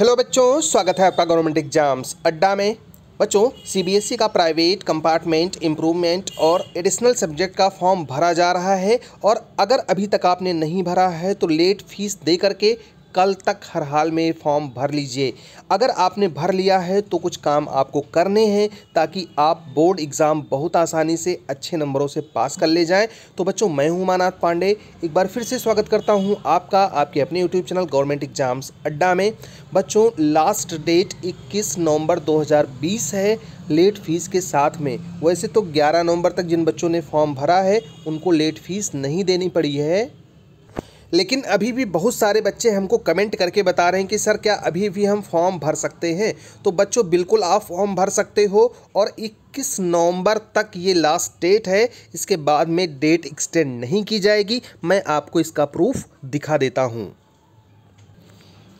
Hello बच्चों स्वागत है आपका गवर्नमेंट एग्जाम्स अड्डा में बच्चों सीबीएसई e का प्राइवेट कंपार्टमेंट इम्प्रूवमेंट और एडिशनल सब्जेक्ट का फॉर्म भरा जा रहा है और अगर अभी तक आपने नहीं भरा है तो लेट फीस दे करके कल तक हर हाल में फॉर्म भर लीजिए अगर आपने भर लिया है तो कुछ काम आपको करने हैं ताकि आप बोर्ड एग्ज़ाम बहुत आसानी से अच्छे नंबरों से पास कर ले जाएं तो बच्चों मैं हूं मानाथ पांडे एक बार फिर से स्वागत करता हूं आपका आपके अपने यूट्यूब चैनल गवर्नमेंट एग्ज़ाम्स अड्डा में बच्चों लास्ट डेट इक्कीस नवम्बर दो है लेट फीस के साथ में वैसे तो 11 नवंबर तक जिन बच्चों ने फॉर्म भरा है उनको लेट फीस नहीं देनी पड़ी है लेकिन अभी भी बहुत सारे बच्चे हमको कमेंट करके बता रहे हैं कि सर क्या अभी भी हम फॉर्म भर सकते हैं तो बच्चों बिल्कुल आप फॉर्म भर सकते हो और इक्कीस नवंबर तक ये लास्ट डेट है इसके बाद में डेट एक्सटेंड नहीं की जाएगी मैं आपको इसका प्रूफ दिखा देता हूँ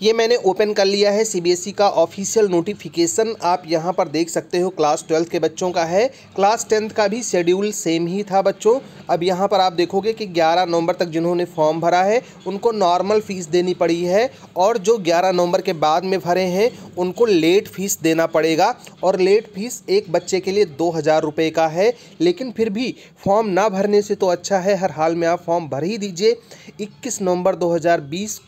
ये मैंने ओपन कर लिया है सीबीएसई e का ऑफिशियल नोटिफिकेशन आप यहाँ पर देख सकते हो क्लास ट्वेल्थ के बच्चों का है क्लास टेंथ का भी शेड्यूल सेम ही था बच्चों अब यहाँ पर आप देखोगे कि 11 नवंबर तक जिन्होंने फॉर्म भरा है उनको नॉर्मल फ़ीस देनी पड़ी है और जो 11 नवंबर के बाद में भरे हैं उनको लेट फीस देना पड़ेगा और लेट फीस एक बच्चे के लिए दो हज़ार रुपये का है लेकिन फिर भी फॉर्म ना भरने से तो अच्छा है हर हाल में आप फॉर्म भर ही दीजिए इक्कीस नवम्बर दो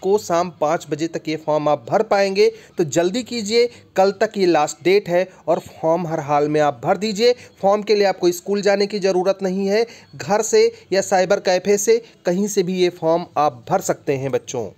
को शाम पाँच बजे तक ये फॉर्म आप भर पाएंगे तो जल्दी कीजिए कल तक ये लास्ट डेट है और फॉर्म हर हाल में आप भर दीजिए फॉर्म के लिए आपको स्कूल जाने की ज़रूरत नहीं है घर से या साइबर कैफ़े से कहीं से भी ये फॉर्म आप भर सकते हैं बच्चों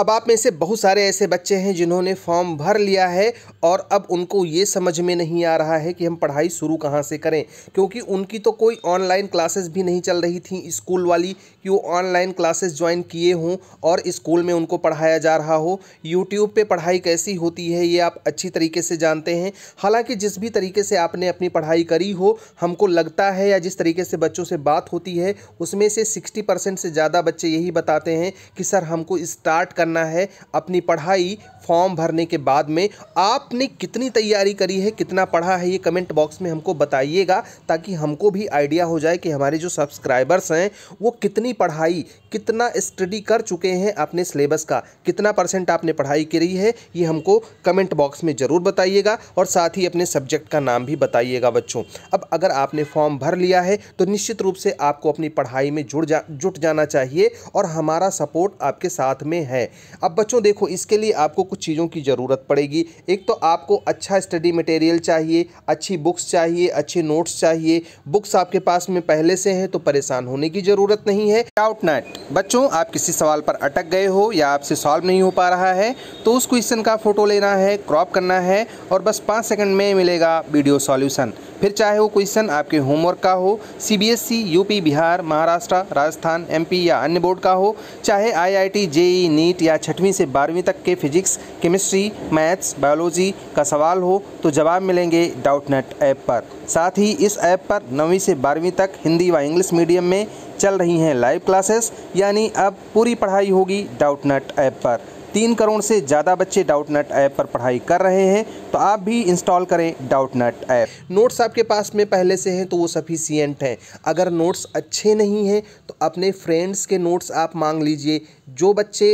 अब आप में से बहुत सारे ऐसे बच्चे हैं जिन्होंने फॉर्म भर लिया है और अब उनको ये समझ में नहीं आ रहा है कि हम पढ़ाई शुरू कहाँ से करें क्योंकि उनकी तो कोई ऑनलाइन क्लासेस भी नहीं चल रही थी स्कूल वाली कि वो ऑनलाइन क्लासेस ज्वाइन किए हों और स्कूल में उनको पढ़ाया जा रहा हो यूट्यूब पर पढ़ाई कैसी होती है ये आप अच्छी तरीके से जानते हैं हालांकि जिस भी तरीके से आपने अपनी पढ़ाई करी हो हमको लगता है या जिस तरीके से बच्चों से बात होती है उसमें से सिक्सटी से ज़्यादा बच्चे यही बताते हैं कि सर हमको स्टार्ट करना करना है अपनी पढ़ाई फॉर्म भरने के बाद में आपने कितनी तैयारी करी है कितना पढ़ा है ये कमेंट बॉक्स में हमको बताइएगा ताकि हमको भी आइडिया हो जाए कि हमारे जो सब्सक्राइबर्स हैं वो कितनी पढ़ाई कितना स्टडी कर चुके हैं अपने सिलेबस का कितना परसेंट आपने पढ़ाई करी है ये हमको कमेंट बॉक्स में ज़रूर बताइएगा और साथ ही अपने सब्जेक्ट का नाम भी बताइएगा बच्चों अब अगर आपने फॉर्म भर लिया है तो निश्चित रूप से आपको अपनी पढ़ाई में जुड़ जा जुट जाना चाहिए और हमारा सपोर्ट आपके साथ में है अब बच्चों देखो इसके लिए आपको कुछ चीज़ों की ज़रूरत पड़ेगी एक तो आपको अच्छा स्टडी मटेरियल चाहिए अच्छी बुक्स चाहिए अच्छे नोट्स चाहिए बुक्स आपके पास में पहले से हैं तो परेशान होने की ज़रूरत नहीं है डाउट नाइट बच्चों आप किसी सवाल पर अटक गए हो या आपसे सॉल्व नहीं हो पा रहा है तो उस क्वेश्चन का फ़ोटो लेना है क्रॉप करना है और बस पाँच सेकंड में मिलेगा वीडियो सॉल्यूशन फिर चाहे वो क्वेश्चन आपके होमवर्क का हो CBSE, UP, e, Bihar Maharashtra Rajasthan MP या अन्य बोर्ड का हो चाहे IIT, JEE, e, NEET subject या छठवीं से बारहवीं तक के फिजिक्स केमिस्ट्री मैथ्स बायोलॉजी का सवाल हो तो जवाब मिलेंगे डाउट नेट ऐप पर साथ ही इस ऐप पर नवीं से बारहवीं तक हिंदी व इंग्लिश मीडियम में चल रही हैं लाइव क्लासेस यानी अब पूरी पढ़ाई होगी डाउट नेट ऐप पर तीन करोड़ से ज़्यादा बच्चे डाउट नेट ऐप पर पढ़ाई कर रहे हैं तो आप भी इंस्टॉल करें डाउट नेट ऐप नोट्स आपके पास में पहले से हैं तो वो सफिशियंट हैं अगर नोट्स अच्छे नहीं हैं तो अपने फ्रेंड्स के नोट्स आप मांग लीजिए जो बच्चे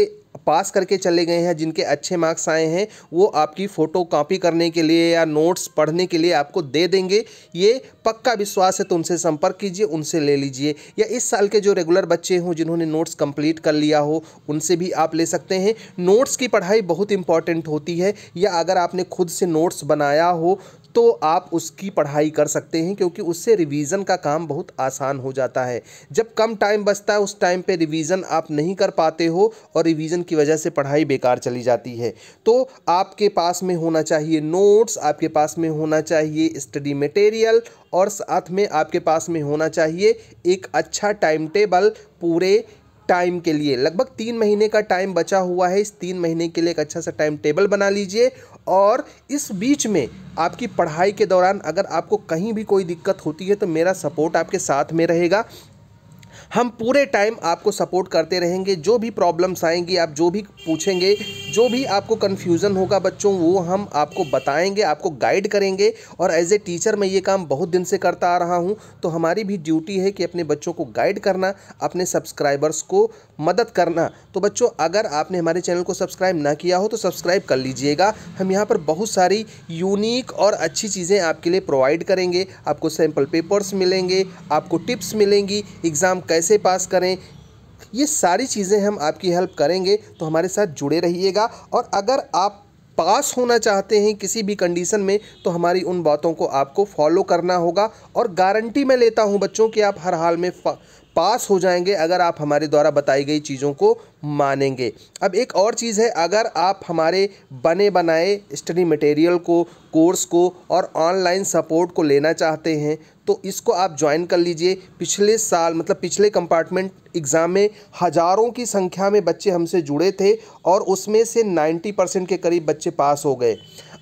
पास करके चले गए हैं जिनके अच्छे मार्क्स आए हैं वो आपकी फ़ोटो कॉपी करने के लिए या नोट्स पढ़ने के लिए आपको दे देंगे ये पक्का विश्वास है तो उनसे संपर्क कीजिए उनसे ले लीजिए या इस साल के जो रेगुलर बच्चे हों जिन्होंने नोट्स कंप्लीट कर लिया हो उनसे भी आप ले सकते हैं नोट्स की पढ़ाई बहुत इंपॉर्टेंट होती है या अगर आपने खुद से नोट्स बनाया हो तो आप उसकी पढ़ाई कर सकते हैं क्योंकि उससे रिवीजन का काम बहुत आसान हो जाता है जब कम टाइम बचता है उस टाइम पे रिवीजन आप नहीं कर पाते हो और रिवीजन की वजह से पढ़ाई बेकार चली जाती है तो आपके पास में होना चाहिए नोट्स आपके पास में होना चाहिए स्टडी मटेरियल और साथ में आपके पास में होना चाहिए एक अच्छा टाइम टेबल पूरे टाइम के लिए लगभग तीन महीने का टाइम बचा हुआ है इस तीन महीने के लिए एक अच्छा सा टाइम टेबल बना लीजिए और इस बीच में आपकी पढ़ाई के दौरान अगर आपको कहीं भी कोई दिक्कत होती है तो मेरा सपोर्ट आपके साथ में रहेगा हम पूरे टाइम आपको सपोर्ट करते रहेंगे जो भी प्रॉब्लम्स आएंगी आप जो भी पूछेंगे जो भी आपको कन्फ्यूज़न होगा बच्चों वो हम आपको बताएंगे आपको गाइड करेंगे और एज ए टीचर मैं ये काम बहुत दिन से करता आ रहा हूँ तो हमारी भी ड्यूटी है कि अपने बच्चों को गाइड करना अपने सब्सक्राइबर्स को मदद करना तो बच्चों अगर आपने हमारे चैनल को सब्सक्राइब ना किया हो तो सब्सक्राइब कर लीजिएगा हम यहाँ पर बहुत सारी यूनिक और अच्छी चीज़ें आपके लिए प्रोवाइड करेंगे आपको सैम्पल पेपर्स मिलेंगे आपको टिप्स मिलेंगी एग्ज़ाम कैसे पास करें ये सारी चीज़ें हम आपकी हेल्प करेंगे तो हमारे साथ जुड़े रहिएगा और अगर आप पास होना चाहते हैं किसी भी कंडीशन में तो हमारी उन बातों को आपको फॉलो करना होगा और गारंटी मैं लेता हूं बच्चों कि आप हर हाल में पास हो जाएंगे अगर आप हमारे द्वारा बताई गई चीज़ों को मानेंगे अब एक और चीज़ है अगर आप हमारे बने बनाए स्टडी मटेरियल को कोर्स को और ऑनलाइन सपोर्ट को लेना चाहते हैं तो इसको आप ज्वाइन कर लीजिए पिछले साल मतलब पिछले कंपार्टमेंट एग्ज़ाम में हज़ारों की संख्या में बच्चे हमसे जुड़े थे और उसमें से 90 परसेंट के करीब बच्चे पास हो गए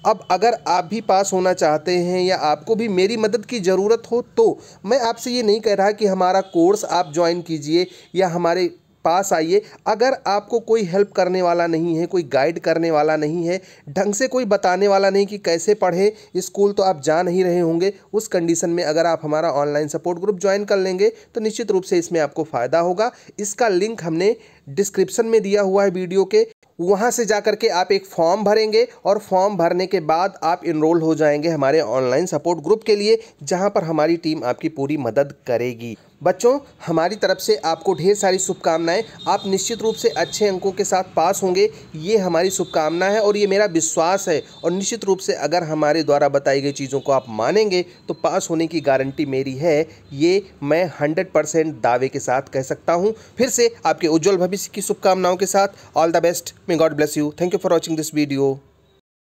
अब अगर आप भी पास होना चाहते हैं या आपको भी मेरी मदद की ज़रूरत हो तो मैं आपसे ये नहीं कह रहा कि हमारा कोर्स आप ज्वाइन कीजिए या हमारे पास आइए अगर आपको कोई हेल्प करने वाला नहीं है कोई गाइड करने वाला नहीं है ढंग से कोई बताने वाला नहीं कि कैसे पढ़ें स्कूल तो आप जा नहीं रहे होंगे उस कंडीशन में अगर आप हमारा ऑनलाइन सपोर्ट ग्रुप ज्वाइन कर लेंगे तो निश्चित रूप से इसमें आपको फ़ायदा होगा इसका लिंक हमने डिस्क्रिप्शन में दिया हुआ है वीडियो के वहाँ से जा कर के आप एक फॉर्म भरेंगे और फॉर्म भरने के बाद आप इनरोल हो जाएंगे हमारे ऑनलाइन सपोर्ट ग्रुप के लिए जहाँ पर हमारी टीम आपकी पूरी मदद करेगी बच्चों हमारी तरफ से आपको ढेर सारी शुभकामनाएं आप निश्चित रूप से अच्छे अंकों के साथ पास होंगे ये हमारी शुभकामना है और ये मेरा विश्वास है और निश्चित रूप से अगर हमारे द्वारा बताई गई चीज़ों को आप मानेंगे तो पास होने की गारंटी मेरी है ये मैं हंड्रेड परसेंट दावे के साथ कह सकता हूँ फिर से आपके उज्ज्वल भविष्य की शुभकामनाओं के साथ all the best May God bless you. Thank you for watching this video.